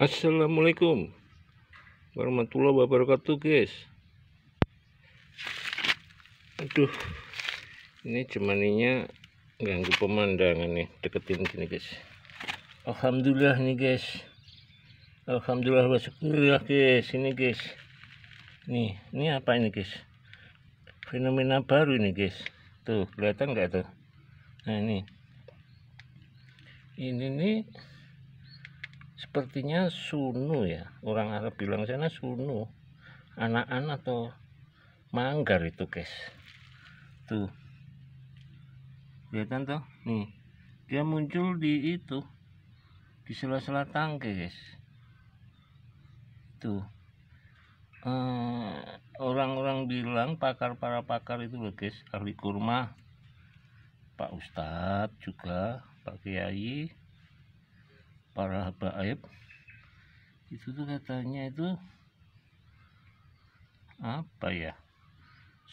Assalamualaikum warahmatullahi wabarakatuh guys aduh ini cemaninya ganggu pemandangan nih deketin sini, guys Alhamdulillah nih guys Alhamdulillah wa ya, guys ini guys nih ini apa ini guys fenomena baru ini guys tuh kelihatan nggak tuh nah ini ini nih sepertinya sunu ya orang Arab bilang sana sunu anak-anak atau manggar itu guys tuh kelihatan tuh nih dia muncul di itu di sela-sela tangke guys tuh eh, orang-orang bilang pakar para pakar itu loh guys ahli kurma Pak Ustadz juga Pak Kiai para habaib itu tuh katanya itu apa ya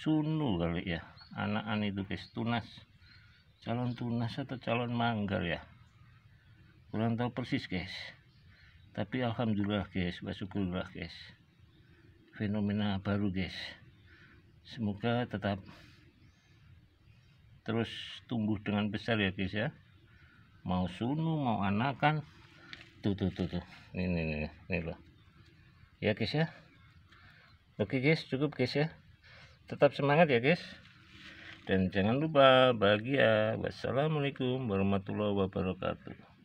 sunu kali ya anak-an itu guys tunas calon tunas atau calon manggar ya kurang tahu persis guys tapi alhamdulillah guys bersyukurlah guys fenomena baru guys semoga tetap terus tumbuh dengan besar ya guys ya mau sunu mau anakan tuh tuh tuh tuh ini ini ini ini loh ya guys ya oke guys cukup guys ya tetap semangat ya guys dan jangan lupa bahagia wassalamualaikum warahmatullahi wabarakatuh